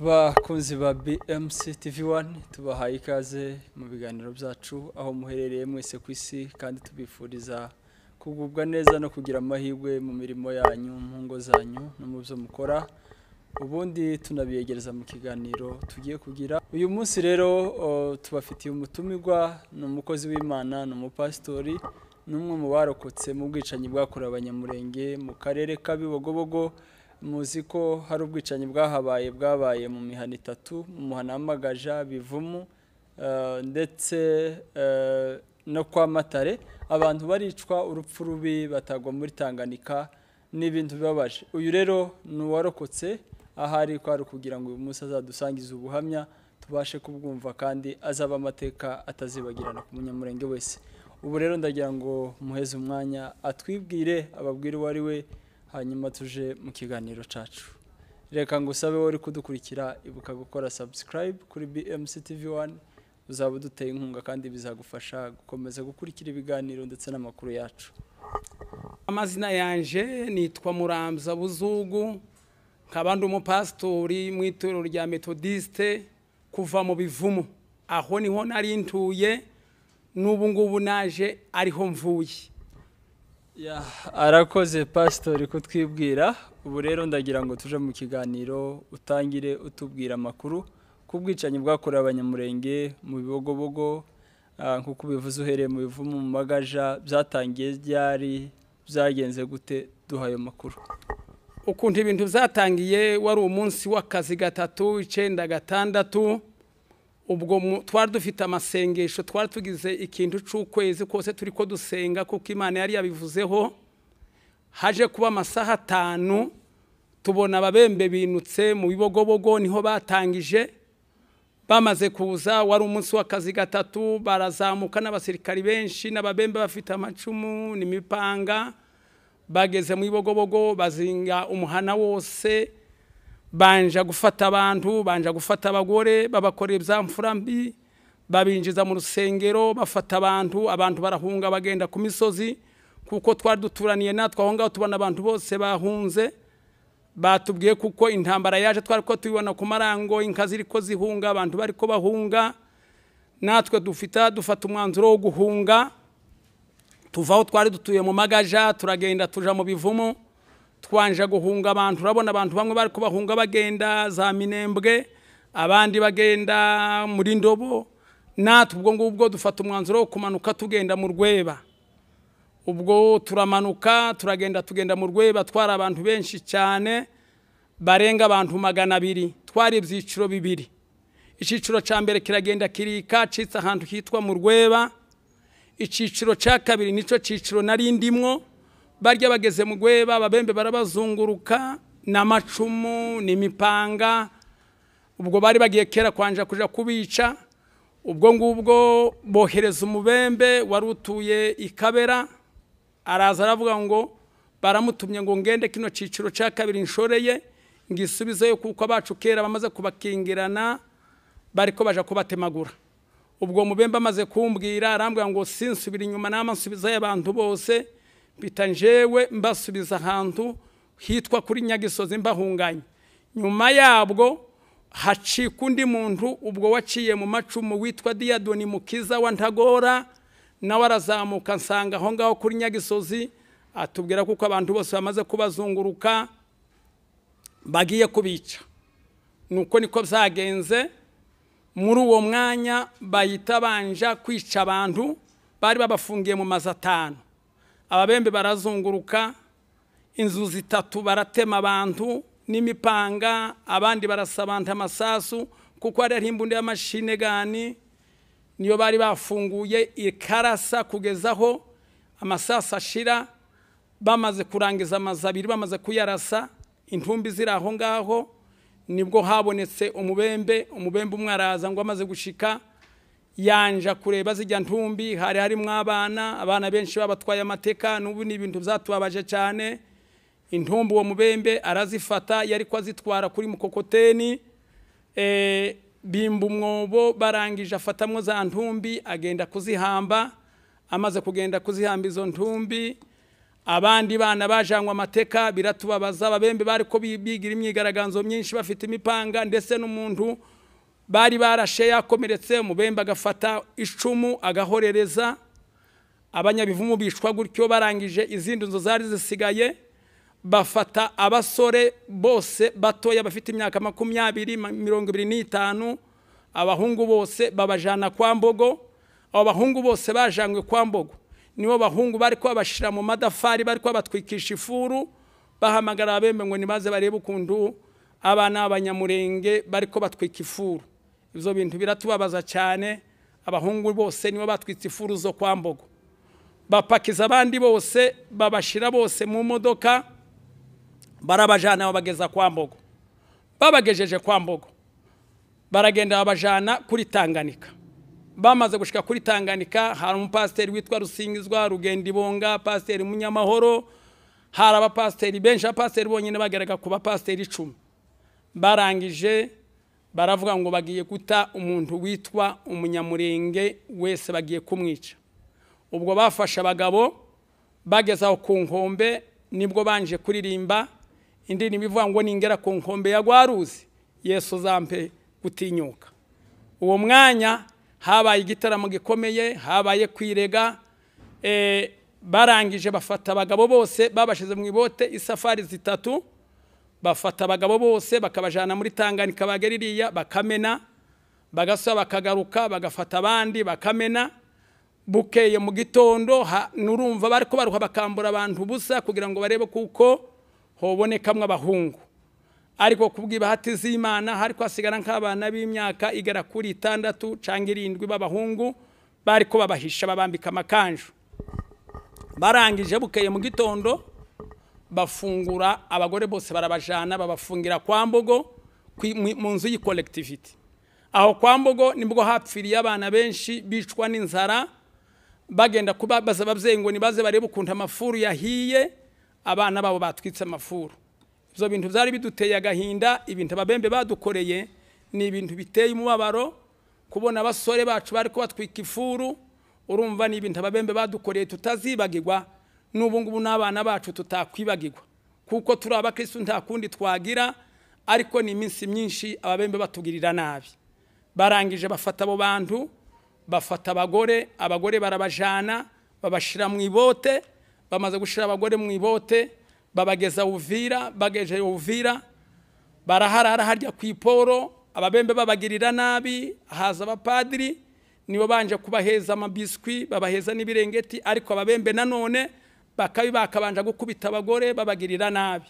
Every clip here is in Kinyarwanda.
bakunzi ba BMC TV1 tubahaye ikaze mu biganiro byacu aho muherereye mwese ku isi kandi tubifuriza kugubwa neza no kugira amahirwe mu mirimo yanyu mu ngo zanyu no mu byo mukora ubundi tunabiyegereza mu kiganiro tugiye kugira uyu munsi rero tubafitiye umutumirwa ni umukozi w'imana ni umupasitori ni umwe mu barokotse mu bwicanyi bwakorewe abanyamurenge mu karere k'abibogobogo muzi ko hari ubwicanyi bwahabaye bwabaye mu mihana itatu mu muhana w'amagaja bivumu eh, ndetse eh, no kwa matare abantu baricwa urupfu rubi batagwa muri tanganika n'ibintu bibabaje uyu rero ni uwarokotse ahari kwari kugira ngo uyu munsi azadusangize ubuhamya tubashe kubwumva kandi azaba amateka atazibagirana ku munyamurenge wese ubu rero ndagira ngo muheze umwanya atwibwire ababwire uwo ari we hanyuma tuje mu kiganiro cyacu reka ngo usabe wowe uri kudukurikira ibuka gukora subscribe kuri bmc tv wani uzaba uduteye inkunga kandi bizagufasha gukomeza gukurikira ibiganiro ndetse n'amakuru yacu amazina yanjye nitwa muramza buzugu nkaba ndi umupasitori mu itorero rya metodisite kuva mu bivumu aho niho nari ntuye n'ubu ngubu naje ariho mvuye arakoze pasitori kutwibwira ubu rero ndagira ngo tuje mu kiganiro utangire utubwira amakuru ku bwicanyi bwakorewe abanyamurenge mu bibogobogo ah, nk'uko ubivuze uhereye mu bivumu mu magaja byatangiye ryari byagenze gute duhaye makuru. ukuntu ibintu byatangiye wari umunsi w'akazi gatatu icyenda gatandatu ubwo twari dufite amasengesho twari tugize ikintu cy'ukwezi kose turi ko dusenga kuko imana yari yabivuzeho haje kuba amasaha atanu tubona ababembe binutse mu bibogobogo niho batangije bamaze kuza wari umunsi w'akazi gatatu barazamuka n'abasirikari benshi n'ababembe bafite amacumu n'imipanga bageze mu bibogobogo bazinga umuhana wose banja gufata abantu banja gufata abagore babakorera ibya mfura mbi babinjiza mu rusengero bafata abantu abantu barahunga bagenda ku misozi kuko twari duturaniye natwe aho ngaho tubona abantu bose bahunze batubwiye kuko intambara yaje twari ko tubibona ku marango inka ziri ko zihunga abantu bari ko bahunga natwe dufita dufata umwanzuro wo guhunga tuva aho twari dutuye mu magaja turagenda tuja mu bivumo twanje guhunga abantu urabona abantu bamwe bari kubahunga bagenda za minembwe abandi bagenda muri ndobo natwe ubwo ngubwo dufata umwanzuro wo kumanuka tugenda mu rweba ubwo turamanuka turagenda tugenda mu rweba twari abantu benshi cyane barenga abantu magana abiri twari ibyiciro bibiri icyiciro cya mbere kiragenda kirika cyitse ahantu hitwa mu rweba icyiciro cya kabiri nicyo cyiciro narindimwo barya bageze mu gweba ababembe barabazunguruka n'amacumu n'imipanga ubwo bari bagiye kera kwanja kuja kubica ubwo ngubwo bohereza umubembe wari utuye ikabera araza aravuga ngo baramutumye ngo ngende kino cyiciro cya kabiri nshoreye ngo isubizeyo kuko abacu kera bamaze kubakingirana bari ko baje kubatemagura ubwo mubembe amaze kumbwira arambwira ngo “sinsubira inyuma n'amansubizayo y’abantu bose mpita njewe mbasubiza ahantu hitwa kuri nyagisozi mbahunganye nyuma yabwo hacika undi muntu ubwo waciye mu macumu witwa diyadoni mukiza wa ntagora nawe arazamuka nsanga aho ngaho kuri nyagisozi atubwira kuko abantu bose bamaze kubazunguruka bagiye kubica nuko niko byagenze muri uwo mwanya bahita banja kwica abantu bari babafungiye mu mazu atanu ababembe barazunguruka inzu zitatu baratema abantu n'imipanga abandi barasa abantu amasasu kuko hariya imbunda y'amashine gani niyo bari bafunguye ikarasa kugezaho amasasu ashira bamaze kurangiza amazu abiri bamaze kuyarasa intumbi ziri aho ngaho nibwo habonetse umubembe umubembe umwe araza ngo amaze gushika yanja kureba zijya ntumbi hari harimo abana abana benshi babatwaye amateka n'ubu ni ibintu byatubabaje cyane intumbi uwo mubembe arazifata yari ko azitwara kuri mukokoteni eh, bimba umwobo barangije afatamo za ntumbi agenda kuzihamba amaze kugenda kuzihamba izo ntumbi abandi bana bajanywe amateka biratubabaza ababembe bari ko bigira imyigaragambyo myinshi bafite imipanga ndetse n'umuntu bari barashe yakomeretse umubembe agafata icumu agahorereza abanyabivumu bicwa gutyo barangije izindi nzu zari zisigaye bafata abasore bose batoya bafite imyaka makumyabiri mirongo ibiri n'itanu abahungu bose babajana kwa mbogo abo bahungu bose bajanywe kwa mbogo nibo bahungu bari kubabashyira mu madafari bari kubatwikisha ifuru bahamagara abembe ngo nibaze barebe ukuntu abana b'abanyamurenge bari kubatwika ifuru ibyo bintu biratubabaza cyane abahungu bose nibo batwitse ifuruzo zo kwa mbogo bapakiza abandi bose babashira bose mu modoka barabajana babageza kwa mbogo babagejeje kwa mbogo baragenda babajana kuri tanganika bamaze gushika kuri tanganika hari umupasiteri witwa rusingizwa rugendibonga pasiteri munyamahoro hari abapasiteri benshi abapasiteri bonyine bageraga ku bapasiteri icumi barangije baravuga ngo bagiye guta umuntu witwa umunyamurenge wese bagiye kumwica ubwo bafashe abagabo bageze aho ku nkombe nibwo banje kuririmba indi ivuga ngo ningera ku nkombe ya rwaruzi yesu zampe gutinyuka uwo mwanya habaye igitaramo gikomeye habaye kwirega eh, barangije bafata abagabo bose babashize mu ibote isafari zitatu bafata abagabo bose bakabajyana muri tanganika bageririya bakamena bagasaba bakagaruka bagafata abandi bakamena bukeye mu gitondo nurumva bari kubaruha bakambura abantu ubusa kugira ngo barebe kuko hobonekamo abahungu ariko kubw'ibahati z'imana hari hasigara nk'abana b'imyaka igera kuri itandatu cyangwa irindwi b'abahungu bari ko babahisha babambika amakanju barangije bukeye mu gitondo bafungura abagore bose barabajana babafungira kwa mbogo mu nzu y'ikolegitiviti aho kwa mbogo nibwo hapfiriye abana benshi bicwa n'inzara bagenda kubabaza ababyeyi ngo nibaze barebe ukuntu amafuru yahiye abana babo batwitse amafuru ibyo bintu byari biduteye agahinda ibintu ababembe badukoreye ni ibintu biteye umubabaro kubona abasore bacu bari kubatwika ifuru urumva ni ibintu ababembe badukoreye tutazibagirwa n'ubu ngubu n'abana bacu tutakwibagirwa kuko turi abakirisitu nta kundi twagira ariko ni iminsi myinshi ababembe batugirira nabi barangije bafata abo bantu bafata abagore abagore barabajana babashyira mu ibote bamaze gushyira abagore mu ibote babageza uvira bagejeje uvira baraharara harya ku iporo ababembe babagirira nabi haza abapadiri nibo banje kubaheza amabiswi babaheza n'ibirengeti ariko ababembe nanone bakabi bakabanje gukubita abagore babagirira nabi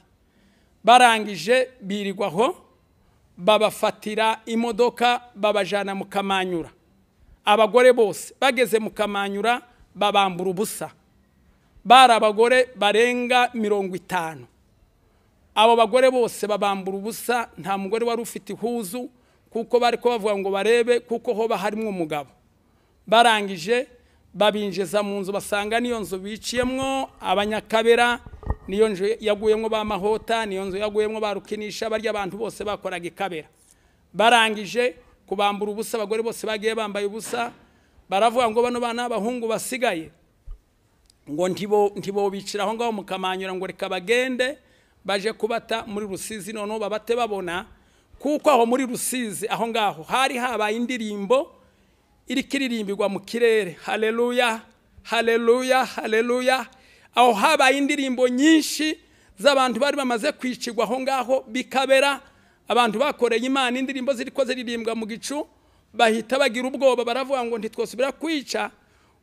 barangije birigwaho babafatira imodoka babajana mu kamanyura abagore bose bageze mu kamanyura babambura ubusa bari abagore barenga mirongo itanu abo bagore bose babambura ubusa nta mugore wari ufite ihuzu kuko bari kubavuga ngo barebe kuko hoba harimo umugabo barangije babinjiza mu nzu basanga n'iyo nzu biciyemo abanyakabera niyo nzu yaguyemo ba mahota niyo nzu yaguyemo ba rukinisha barya abantu bose bakoraga ikabera barangije kubambura ubusa abagore bose bagiye bambaye ubusa baravuga ngo bano bana abahungu basigaye ngo ntibo bicira aho ngaho mukamanyura ngo reka bagende baje kubata muri rusizi noneho babate babona kuko aho muri rusizi aho ngaho hari habaye indirimbo iri kiririmbirwa mu kirere hareruya hareruya hareruya aho habaye indirimbo nyinshi z'abantu bari bamaze kwicirwa aho ngaho bikabera abantu bakoreye imana indirimbo ziri ko ziririmbwa mu gicu bahita bagira ubwoba baravuga ngo ntitwosubira kwica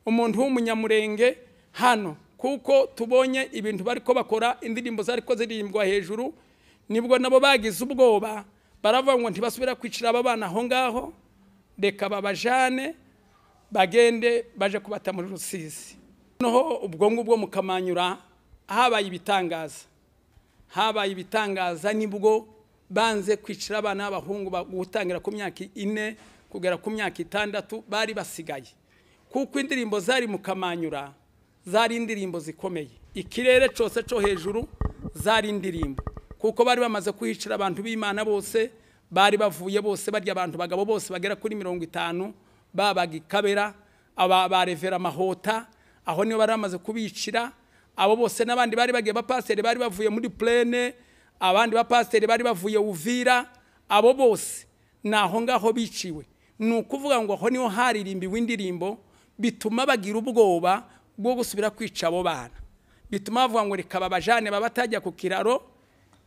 umuntu w'umunyamurenge hano kuko tubonye ibintu bari ko bakora indirimbo zari ko ziririmbwa hejuru nibwo nabo bagize ubwoba baravuga ngo ntibasubira kwicira aba bana aho ngaho reka babajane bagende baje kubata muri rusizi noho ubwonko bwo mukamanyura habaye ibitangaza habaye ibitangaza nibwo banze kwicira abana b'abahungu gutangira ku myaka ine kugera ku myaka itandatu bari basigaye kuko indirimbo zari mukamanyura zari indirimbo zikomeye ikirere cyose cyo hejuru zari indirimbo kuko bari bamaze kuhicira abantu b'imana bose bari bavuye bose barya abantu bagabo bose bagera kuri mirongo itanu babaga ikabera aba ba aho niyo bari bamaze kubicira abo bose n'abandi bari bagiye bapasiteri bari bavuye muri purene abandi bapasiteri bari bavuye uvira abo bose ni aho ngaho biciwe ni ukuvuga ngo aho niho haririmbiwe indirimbo bituma bagira ubwoba bwo gusubira kwica abo bana bituma bavuga ngo reka babajane baba batajya ku kiraro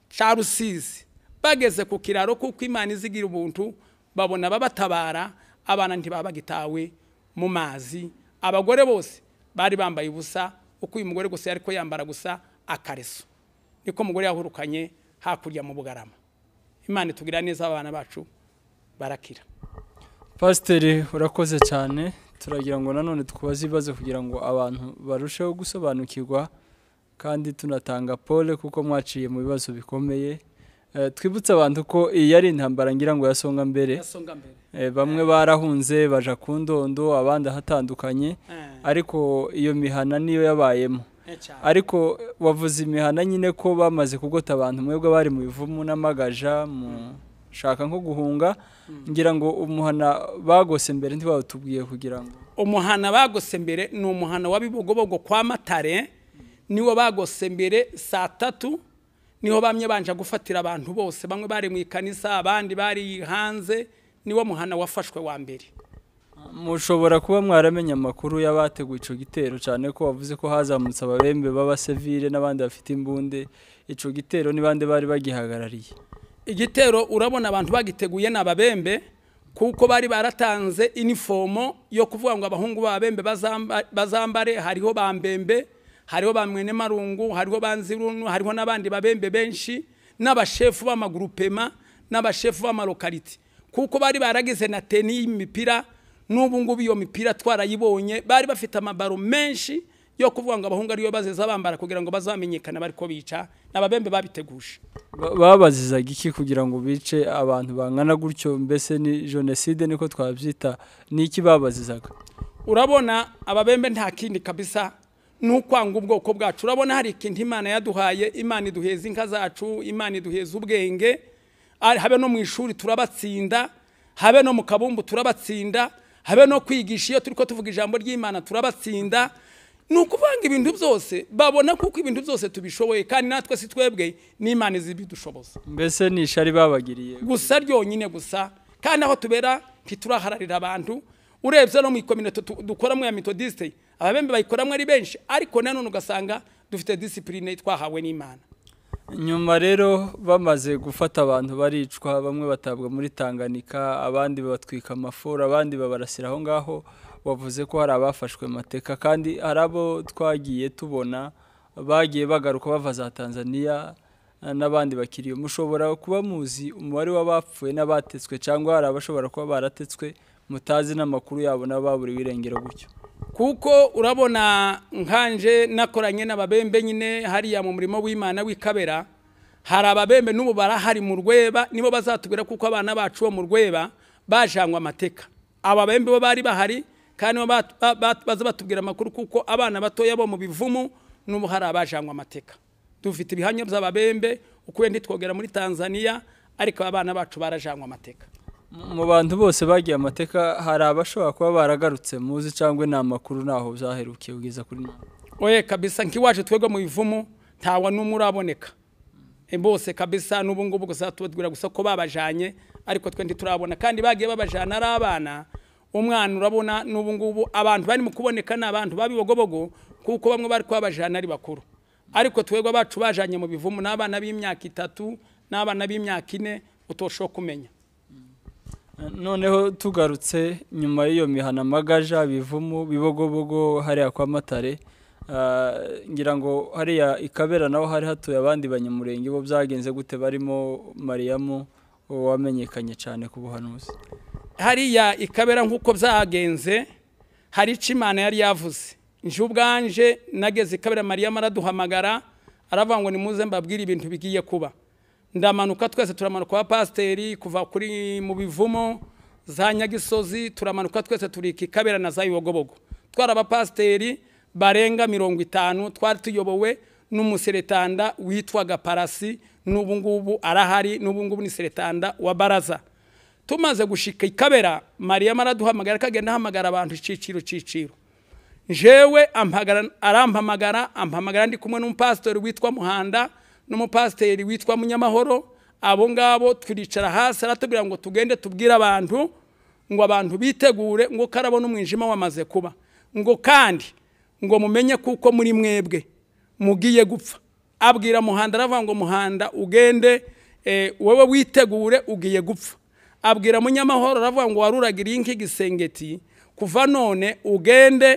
cya rusizi bageze ku kiraro kuko imana izigira ubuntu babona babatabara abana ntibabagitawe mu mazi abagore bose bari bambaye ubusa uko uyu mugore gusa ariko yambara gusa akareso niko umugore yahurukanye hakurya mu bugarama imana itugira neza abana bacu barakira pasiteri urakoze cyane turagira ngo nanone tukubaze ibibazo kugira ngo abantu barusheho gusobanukirwa kandi tunatanga pole kuko mwaciye mu bibazo bikomeye Eh, twibutse abantu ko iyi ari intambara ngira ngo yasonga mbere eh, bamwe barahunze baja ku ndondo abandi ahatandukanye eh. ariko iyo mihana niyo yabayemo ariko wavuze imihana nyine ko bamaze kugota abantu mwebwe bari mu bivumu n'amagaja mu shaka nko guhunga hmm. ngira ngo umuhana bagose mbere ntibawutubwiye kugira ngo umuhana bagose mbere ni umuhana wa bibogobogo kwa matare hmm. niwo bagose mbere saa tatu niho bamwe banje gufatira abantu bose bamwe bari mu ikanisa abandi bari hanze niwo muhana wafashwe wa mbere mushobora kuba mwaramenya amakuru y'abateguye icyo gitero cyane ko wavuze ko hazamutse ababembe b'abasivire n'abandi bafite imbunde icyo gitero ni bande bari bagihagarariye igitero urabona abantu bagiteguye ni ababembe kuko bari baratanze inifomo yo kuvuga ngo abahungu b'ababembe bazambare hariho bambembe hariho ba mwene marungu hariho ba nzirunu hariho n'abandi babembe benshi n'abashefu b'amagurupema n'abashefu b'amalokaliti kuko bari baragize na teni y'imipira n'ubu ngubu iyo mipira twarayibonye bari bafite amabaro menshi yo kuvuga ngo abahungu ariyo baziza bambara kugira ngo bazamenyekane bari ko bica n'ababembe babiteguje babazizaga iki kugira ngo bice abantu bangana gutyo mbese ni jenoside niko twabyita ni iki babazizaga urabona ababembe nta kindi kabisa n'ukwanga ubwoko bwacu urabona hari ikintu imana yaduhaye imana iduheza inka zacu imana iduheza ubwenge habe no mu ishuri turabatsinda habe no mu kabumbu turabatsinda habe no kwigisha iyo turi ko tuvuga ijambo ry'imana turabatsinda ni ukuvanga ibintu byose babona kuko ibintu byose tubishoboye kandi natwe si twebwe n'imana zibidushoboza mbese ni ishari babagiriye gusa ryonyine gusa kandi aho tubera ntiturahararira abantu urebye no mu ikomine dukora muri ya metodisite ababembe bayikoramo ari benshi ariko nanone ugasanga dufite disipurine twahawe n'imana nyuma rero bamaze gufata abantu baricwa bamwe batabwa muri tanganika abandi babatwika amafuro abandi babarasira aho ngaho bavuze ko hari abafashwe mateka kandi hari abo twagiye tubona bagiye bagaruka bava za tanzania n'abandi bakiriye mushobora kuba muzi umubare w'abapfuye n'abatetswe cyangwa hari abashobora kuba baratetswe mutazi n'amakuru yabo n'ababuriwe irengero gutyo kuko urabona nkanje nakoranye n'ababembe nyine hariya mu murimo w'imana w'ikabera hari ababembe n'ubu barahari mu rweba nibo bazatubwira kuko abana bacu bo mu rweba bajangwa amateka ababembe bo bari bahari kandi baza batubwira amakuru kuko abana batoya bo mu bivumu n'ubu hari abajanywe amateka dufite ibihanyo by'ababembe uko wenda twogera muri tanzania ariko abana bacu barajangwa amateka mu bantu bose bagiye amateka hari abashobora kuba baragarutse muzi cyangwa ni amakuru ntaho byaherukiye ubwiza kuri none oye kabisa nk'iwacu twebwe mu ivumu ntawe n'umwe uraboneka e, bose kabisa n'ubu ngubu gusa tubabwira gusa ko babajyanye ariko twe ntiturabona kandi bagiye babajyana ari abana umwana urabona n'ubu ngubu abantu bari mu kuboneka ni abantu babibogobogo kuko bamwe bari kubabajyana ari bakuru ariko twebwe abacu bajyanye mu bivumu n'abana b'imyaka itatu n'abana b'imyaka ine utoshoka kumenya noneho tugarutse nyuma y'iyo mihanamagaja bivumu bibogobogo hariya kwa matare ah, ngira ngo hariya ikabera naho hari hatuye abandi banyamurenge bo byagenze gute barimo mariyamu wamenyekanye cyane ku buhanuzi hariya ikabera nk'uko byagenze hari icyo imana yari yavuze nje ubwanje nageze ikabera mariyamu araduhamagara aravuga ngo nimuze mbabwire ibintu bigiye kuba ndamanuka twese turamanuka kwa pasiteri kuva kuri mu bivumo za nyagisozi turamanuka twese turika ikabera na za ibogobogo twari abapasiteri barenga mirongo itanu twari tuyobowe n'umuseretanda witwaga parasi n’ubungubu arahari n’ubungubu ni seretanda wa baraza tumaze gushika ikabera mariya maraduhamagara akagenda ahamagara abantu icyiciro cyiciro. jewe arampamagara ampamagara ndi kumwe n'umupasitori witwa muhanda n'umupasiteri witwa munyamahoro abo ngabo twicara hasi aratubwira ngo tugende tubwire abantu ngo abantu bitegure ngo karabona umwijima wamaze kuba ngo kandi ngo mumenye kuko muri mwebwe mugiye gupfa abwira muhanda aravuga ngo muhanda ugende eh, wowe witegure ugiye gupfa abwira munyamahoro aravuga ngo waruragiriye nk'igisengeti kuva none ugende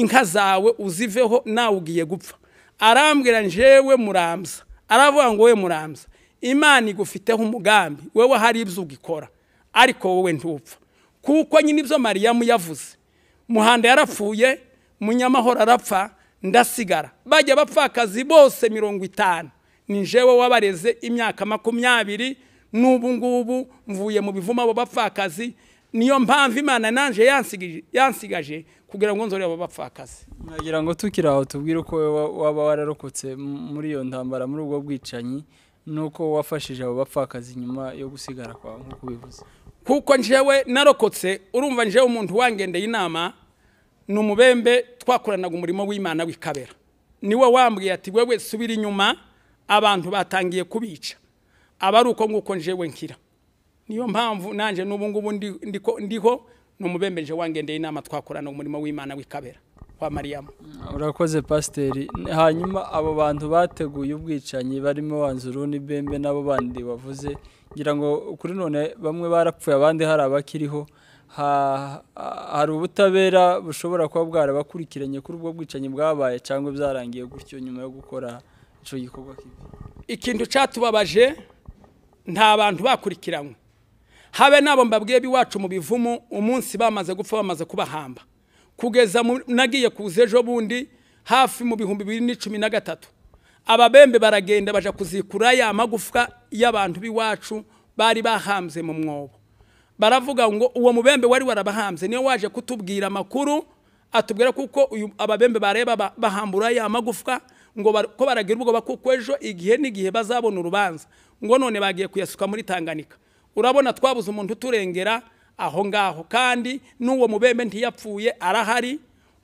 inka zawe uziveho nawe ugiye gupfa arambwira njyewe muramza aravuga ngo we muramza imana igufiteho umugambi wewe hari ibyo ugikora ariko wowe ntupfa kuko nyine ibyo mariyamu yavuze muhanda yarapfuye munyamahoro arapfa ndasigara bajya bapfakazi bose mirongo itanu ni njyewe wabareze imyaka makumyabiri n'ubu ngubu mvuye mu bivuma abo bapfakazi niyo mpamvu imana nanjye yansigaje kugira ngo nzore abo bapfakaze nagira ngo tukira aho tubwire uko waba wararokotse muri iyo ntambara muri ubwo bwicanyi nuko wafashije abo bapfakaze nyuma yo gusigara kwa nk'uko ubivuze kuko njyewe narokotse urumva njyewe umuntu wangendeye inama ni umubembe twakoranaga umurimo w'imana w'ikabera niwe wambwiye ati wewe subira inyuma abantu batangiye kubica aba ari uko nguko njyewe nkira niyo mpamvu nanjye n'ubu ngubu ndiho ni umubembereje wangendeye inama twakorana umurimo w'imana w'ikabera wa Mariam urakoze pasiteri hanyuma abo bantu bateguye ubwicanyi barimo ni bembe n'abo bandi bavuze ngira ngo kuri none bamwe barapfuye abandi hari abakiriho ha hari ubutabera bushobora kuba bwarabakurikiranye kuri ubwo bwicanyi bwabaye cyangwa byarangiye gutyo nyuma yo gukora icyo gikorwa kibi ikintu cyatubabaje nta bantu bakurikiranywe habe nabo mbabwiye b'iwacu mu bivumu umunsi bamaze gupfa bamaze kubahamba kugeza nagiye kuza ejo bundi hafi mu bihumbi bibiri na cumi na gatatu ababembe baragenda baja kuzikura ya magufwa y'abantu b'iwacu bari bahambye mu mwobo baravuga ngo uwo mubembe wari warabahambye niyo waje kutubwira amakuru atubwira kuko uyu ababembe bareba bahambura ya magufwa ngo ko baragira ubwoba kuko ejo igihe n'igihe bazabona urubanza ngo none bagiye kuyasuka muri tanganika urabona twabuze umuntu uturengera aho ngaho kandi n'uwo mubembe ntiyapfuye arahari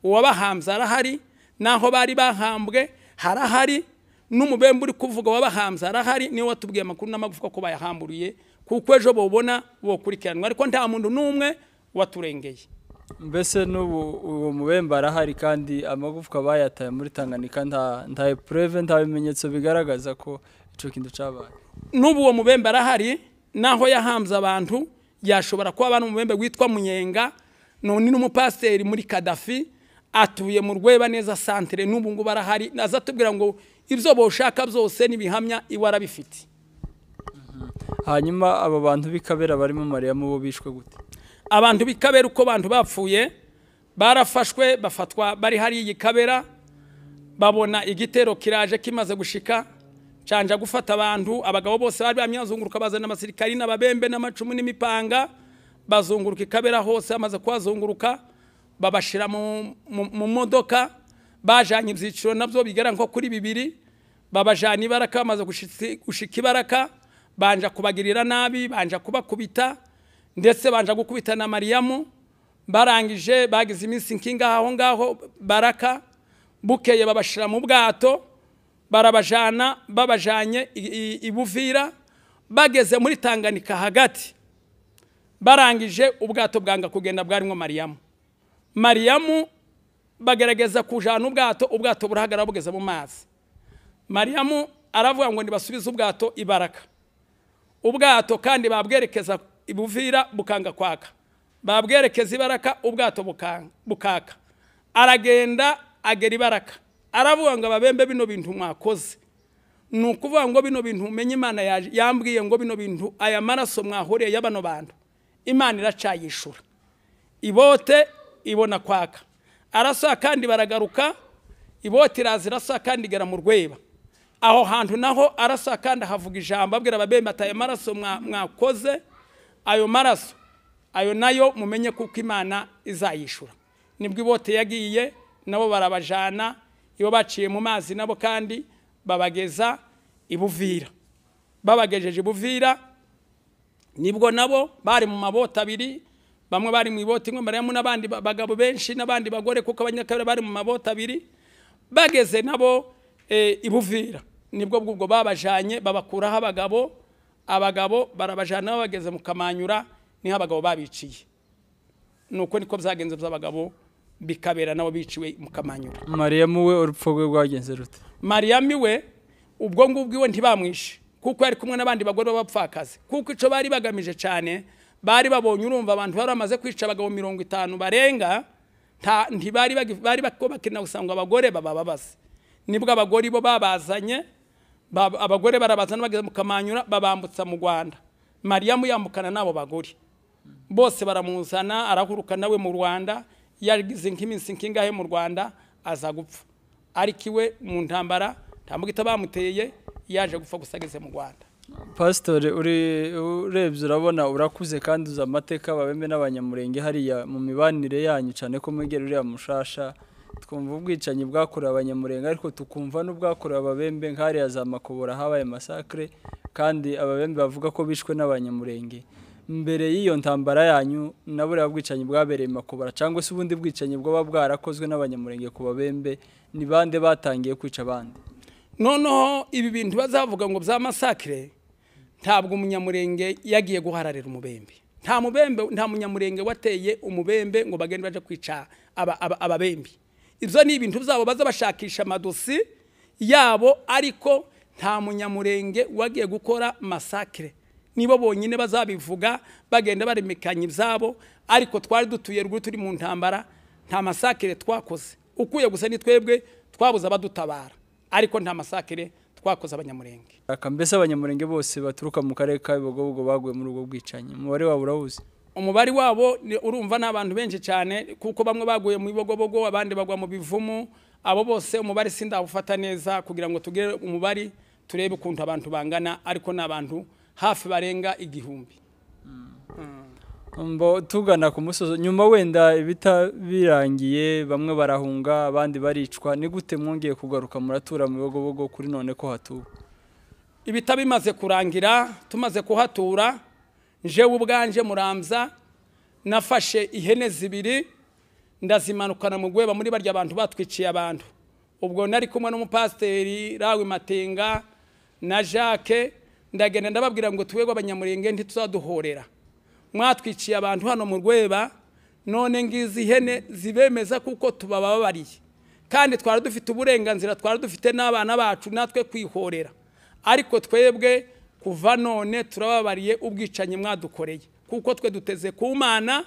uwabahambye arahari n'aho bari bahambwe harahari n'umubembe uri kuvuga wabahambye arahari niwe watubwiye amakuru n'amagufa ko bayahamburiye kuko ejo bubona bukurikiranwa ariko nta muntu n'umwe waturengeye mbese n'ubu uwo mubembe arahari kandi amagufwa bayataye muri tanganyika nta pureve nta bimenyetso bigaragaza ko icyo kintu cyabaye n'ubu uwo mubembe arahari naho yahambye abantu yashobora kuba ari umubembe witwa munyenga none n'umupasiteri muri kadafi atuye mu rweba neza santire n'ubu ngubu arahari naza atubwira ngo ibyo boshaka byose n'ibihamya iwe arabifite mhm. hanyuma aba bantu b'ikabera barimo mariya bo bishwe gute abantu b'ikabera uko abantu bapfuye barafashwe bafatwa bari hariya ikabera babona igitero kiraje kimaze gushika canja gufata abantu abagabo bose bari bamyazunguruka bazana amasirikari n'ababembe n'amacumu n'imipanga bazunguruka ikabera hose amaze kuhazunguruka babashira mu modoka bajanye ibyiciro nabyo bigera nko kuri bibiri babajana ibaraka bamaze gushika ibaraka banja kubagirira nabi banja kubakubita ndetse banja gukubita na mariyamu barangije bagize iminsi nkinga ngaho baraka bukeye babashira mu bwato barabajana babajanye ibuvira bageze muri tanganika hagati barangije ubwato bwanga kugenda bwarimo mariyamu mariyamu bagerageza kujana ubwato ubwato burahagarara bugeze mu mazi mariyamu aravuga ngo ntibasubize ubwato ibaraka ubwato kandi babwerekeza ibuvira bukanga kwaka babwerekeza ibaraka ubwato bukaka aragenda agera ibaraka aravuga ngo ababembe bino bintu mwakoze ni ukuvuga ngo bino bintu umenye imana yambwiye ngo bino bintu aya maraso mwahuriye y'abano bantu imana iracayishura ibote ibona kwaka arasa kandi baragaruka ibote iraza irasa kandi igera mu rweba aho hantu naho arasa kandi ahavuga ijambo abwira ababembe ati ayo maraso mwakoze ayo maraso ayo nayo mumenye kuko imana izayishura nibwo ibote yagiye nabo barabajana iyo baciye mu mazi nabo kandi babageza ibuvira babagejeje ibuvira nibwo nabo bari mu mabota abiri bamwe bari mu ibota imwe barimo n'abandi bagabo benshi n'abandi bagore kuko abanyakabera bari mu mabota abiri bageze nabo eh, ibuvira nibwo bw'ubwo babajyanye babakuraho abagabo abagabo barabajyana bageze mu kamanyura niho abagabo babiciye ni uko niko byagenze by'abagabo bikabera nabo biciwe mukamanyura mariyamu we urupfu rwe rwagenze rute mariyamu we ubwo ngubwo iwe ntibamwishe kuko yari kumwe n'abandi bagore b'abapfakazi kuko icyo bari bagamije cyane bari babonye urumva abantu bari bamaze kwica abagabo mirongo itanu barenga ntibari bari bakenera gusanga abagore babababaze nibwo abagore bo babazanye abagore barabaza bageze mukamanyura kamanyura babambutsa mu rwanda mariyamu yambukana n'abo bagore bose baramuzana arahuruka nawe mu rwanda yagize nk'iminsi nkingahe mu rwanda aza gupfa ariko iwe mu ntambara nta mbugita bamuteye yaje gupfa gusa ageze mu rwanda pasitore urebye urabona urakuze kandi uzi amateka babeme n'abanyamurenge hariya mu mibanire yanyu cyane ko mwegera uriya mushasha twumva ubwicanyi bwakorewe abanyamurenge ariko tukumva n'ubwakorewe ababembe nk'hariya za makobora habaye masakire kandi ababembe bavuga ko bishwe n'abanyamurenge mbere y'iyo ntambara yanyu na buriya bwicanyi bwabereye makobara cyangwa se ubundi bwicanyi bwaba bwarakozwe n'abanyamurenge ku babembe ni bande batangiye kwica abandi noneho ibi bintu bazavuga ngo bya masakire ntabwo umunyamurenge yagiye guhararira umubembe nta mubembe nta munyamurenge wateye umubembe ngo bagende baje kwica ababembe ibyo ni ibintu byabo baza bashakisha amadosi yabo ariko nta munyamurenge wagiye gukora masakire nibo bonyine bazabivuga bagenda baremekanya izabo ariko twari dutuye rwose turi mu ntambara nta masakire twakoze ukuye gusa ni twebwe twabuze abadutabara ariko nta masakire twakoze abanyamurenge mbese abanyamurenge bose baturuka mu karere ka bibogobogo baguye muri ubwo bwicanyi umubare wabo urawuzi umubare wabo urumva ni abantu benshi cyane kuko bamwe baguye mu bibogobogo abandi bagwa mu bivumu abo bose umubare sindawufata neza kugira ngo tugire umubare turebe ukuntu abantu bangana ariko ni abantu hafi barenga igihumbi mm. tugana ku musozo nyuma wenda ibita birangiye bamwe barahunga abandi baricwa ni gute mwongeye kugaruka muratura mu bigobogo kuri none ko hatuwe ibita bimaze kurangira tumaze kuhatura njewe ubwanje muramza nafashe ihene zibiri ndazimanukana mu gweba muri barya abantu batwiciye abantu ubwo nari kumwe n'umupasiteri rawe matenga na jacques ndagenda ndababwira ngo tuwego abanyamurenge ntituzaduhorera mwatwiciye abantu hano mu rweba none ngizi ihene zibemeza kuko tubababariye kandi twari dufite uburenganzira twari dufite n'abana bacu natwe kwihorera ariko twebwe kuva none turababariye ubwicanyi mwadukoreye kuko twe duteze ku mana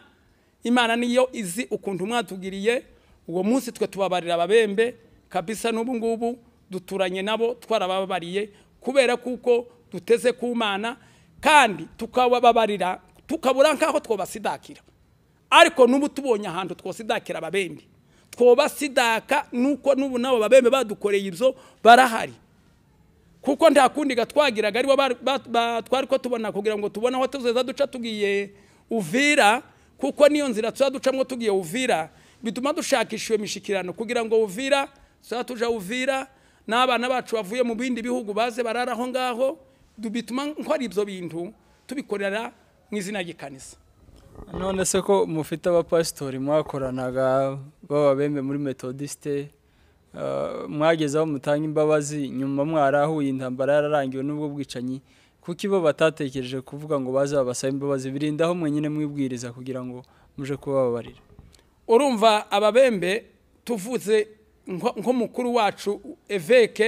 imana niyo izi ukuntu mwatugiriye uwo munsi twe tubabarira ababembe kabisa n'ubu ngubu duturanye nabo twarababariye kubera kuko duteze ku mana kandi tukababarira tukabura nk'aho twobasidakira ariko n'ubu tubonye ahantu twosidakira ababembe twobasidaka nuko n'ubu nabo babembe badukoreye ibyo barahari kuko nta kundi gatwagiraga aribo twari ko tubona kugira ngo tubone aho tuzeza duca tugiye uvira kuko niyo nzira tuza ducamo tugiye uvira bituma dushakisha iyo mishikirano kugira ngo uvira tuza tuja uvira n'abana bacu bavuye mu bindi bihugu baze barara aho ngaho bituma nkora ibyo bintu tubikorera mu izina ry'ikanisa none se ko mufite abapasitori mwakoranaga baba bembe muri metodisite uh, mwageze aho mutanga imbabazi nyuma mwarahuye intambara yararangiwe n'ubwo bwicanyi kuko bo batatekereje kuvuga ngo baze babasaba imbabazi birinda aho mwenyine mwibwiriza kugira ngo muje kubababarira urumva ababembe tuvuze nk’umukuru wacu eveke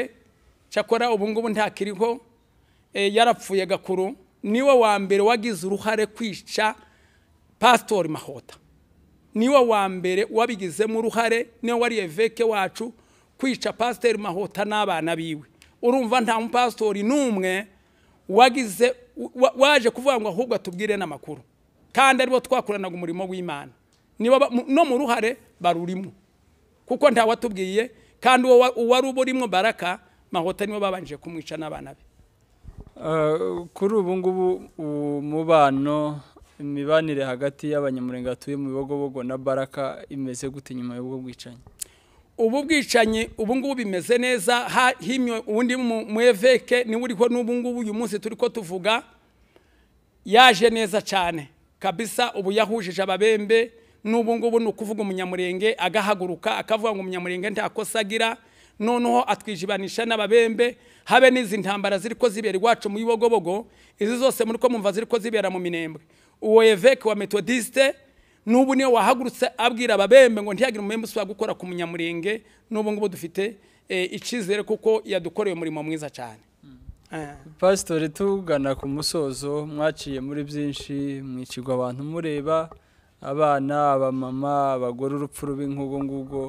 cyakora ubungubu ntakiriho Eh, yarapfuye gakuru niwe wa mbere wagize uruhare kwica pasitori mahota niwe wa mbere wabigizemo uruhare niwe wari eveke wacu kwica pasiteri mahota n'abana biwe urumva nta mupasitori n'umwe wagize waje kuvuga ngo ahubwo atubwire n'amakuru kandi aribo twakoranaga umurimo w'imana no mu ruhare barurimo kuko nta watubwiye kandi uwari uba urimo baraka mahota niwe babanje kumwica n'abana be Eh, kuri ubu ngubu umubano imibanire hagati y'abanyamurenge batuye mu bibogobogo na baraka imeze gute nyuma y'ubwo bwicanyi ubu bwicanyi ubu ngubu bimeze neza himwe undi mu eveke niwe uriho n'ubu ngubu uyu munsi turi ko tuvuga yaje neza cyane kabisa ubu yahujije ababembe n'ubu ngubu ni ukuvuga umunyamurenge agahaguruka akavuga ngo umunyamurenge nta agira noneho atwijibanisha n'ababembe habe n'izi ntambara ziri ko zibera iwacu mu ibogobogo izi zose muri ko mumva ziri ko zibera mu minembwe uwo eveke wa metodisite n'ubu niyo wahagurutse abwira ababembe ngo ntiyagire umubembe usubira gukora ku munyamurenge n'ubu ngubu dufite eh, icyizere kuko yadukoreye umurimo mwiza cyane mm. pasitori tugana ku musozo mwaciye muri byinshi mwicirwa abantu mureba abana abamama abagore urupfu rubi nk'ubu ngubu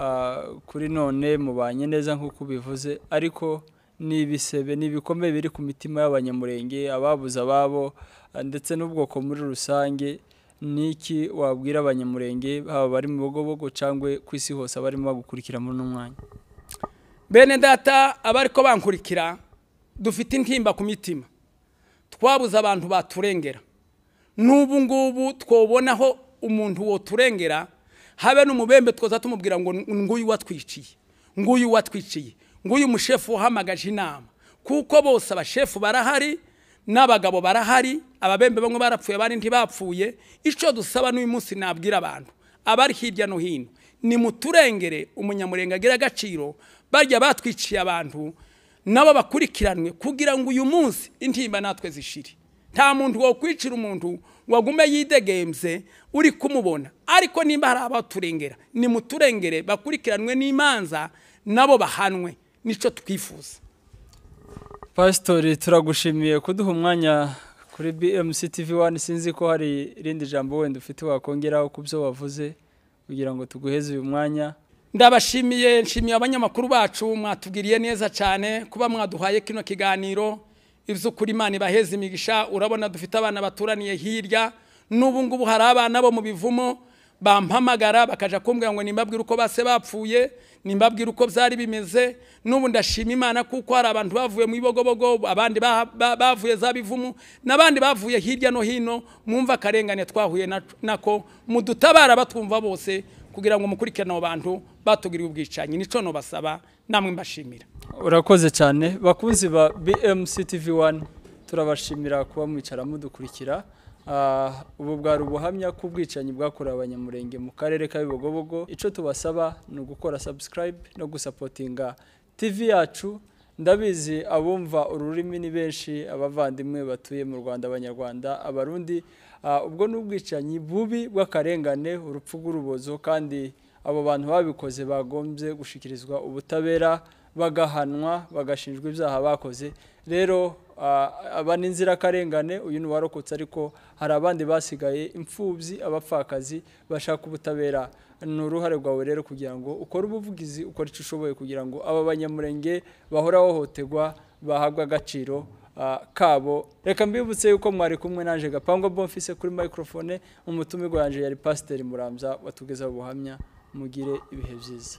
Ah, kuri none mubanye neza nk'uko ubivuze ariko ni ibisebe ni ibikomere biri ku mitima y'abanyamurenge ababuze ababo ah, ndetse n'ubwoko muri rusange ni iki wabwira abanyamurenge haba bari mu bigobogo cyangwa ku isi hose abarimo bagukurikira muri uno mwanya bene data abari ko bankurikira dufite intimba ku mitima twabuze abantu baturengera n'ubu ngubu twobonaho umuntu woturengera habe n'umubembe twoza tumubwira ngo nguyu watwiciye nguyu watwiciye nguyu mushefu uhamagaje inama kuko bose abashefu barahari n'abagabo barahari ababembe bamwe barapfuye abandi ntibapfuye icyo dusaba n'uyu munsi nabwira abantu abari hirya no hino ni mu turengere agira agaciro bajya batwiciye abantu nabo bakurikiranwe kugira ngo uyu munsi intimba natwe zishire nta muntu wakwicira umuntu ngo agume yidegembye uri kumubona ariko nimba hari abaturengera nimuturengere bakurikiranwe n'imanza nabo bahanwe nicyo twifuza pasitori turagushimiye kuduha umwanya kuri bmc tv wani sinzi ko hari irindi jambo wenda ufite wakongeraho ku byo wavuze kugira ngo tuguheze uyu mwanya ndabashimiye nshimiye abanyamakuru bacu mwatubwiriye neza cyane kuba mwaduhaye kino kiganiro iby'ukuri imana ibaheze imigisha urabona dufite abana baturaniye hirya n'ubu ngubu hari abana bo mu bivumo bampamagara bakajya kumbwira ngo nimbabwire uko base bapfuye nimbabwire uko byari bimeze n'ubu ndashima imana kuko hari abantu bavuye mu ibogobogo abandi bavuye za bivumu n'abandi bavuye hirya no hino mwumva akarengane twahuye nako mudutabara batwumva bose kugira ngo mukurikirane abo bantu batugirire ubwicanyi nicyo basaba namwe mbashimira urakoze cyane bakunzi ba BMC TV 1 turabashimira kuba mwicara mudukurikira ah, ubu bwari ubuhamya ku bwicanyi bwakorewe abanyamurenge mu karere ka Bibogobogo icyo tubasaba ni ugukora subscribe no gusapotinga TV yacu ndabizi abumva ururimi ni benshi abavandimwe batuye mu rwanda abanyarwanda abarundi ah, ubwo ni ubwicanyi bubi bw'akarengane urupfu rw'urubozo kandi abo bantu babikoze bagombye gushyikirizwa ubutabera bagahanwa bagashinjwa ibyaha bakoze rero aba ni inzirakarengane uyu ni warokotse ariko hari abandi basigaye imfubyi abapfakazi bashaka ubutabera ni uruhare rwawe rero kugira ngo ukore ubuvugizi ukore icyo ushoboye kugira ngo aba banyamurenge bahora bahohoterwa bahabwe agaciro kabo reka mbibutse yuko mwari kumwe naje gapangwa bomfise kuri microphone umutumirwa yanjye yari pasiteri muramza watugezaho ubuhamya mugire ibihe byiza